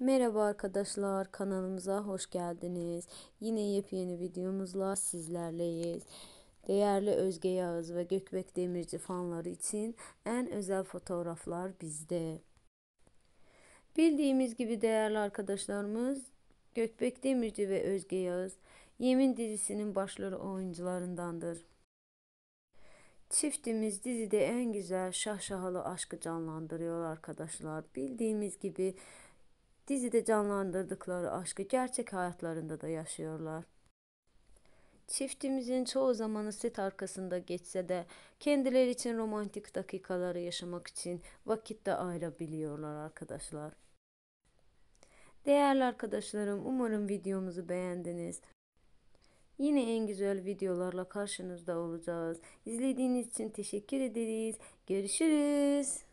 Merhaba arkadaşlar kanalımıza hoş geldiniz. Yine yepyeni videomuzla sizlerleyiz. Değerli Özge Yağız ve Gökbek Demirci fanları için en özel fotoğraflar bizde. Bildiğimiz gibi değerli arkadaşlarımız Gökbek Demirci ve Özge Yağız Yemin dizisinin başları oyuncularındandır. Çiftimiz dizide en güzel şahşahalı aşkı canlandırıyor arkadaşlar. Bildiğimiz gibi Dizide canlandırdıkları aşkı gerçek hayatlarında da yaşıyorlar. Çiftimizin çoğu zamanı set arkasında geçse de kendileri için romantik dakikaları yaşamak için vakit de ayırabiliyorlar arkadaşlar. Değerli arkadaşlarım umarım videomuzu beğendiniz. Yine en güzel videolarla karşınızda olacağız. İzlediğiniz için teşekkür ederiz. Görüşürüz.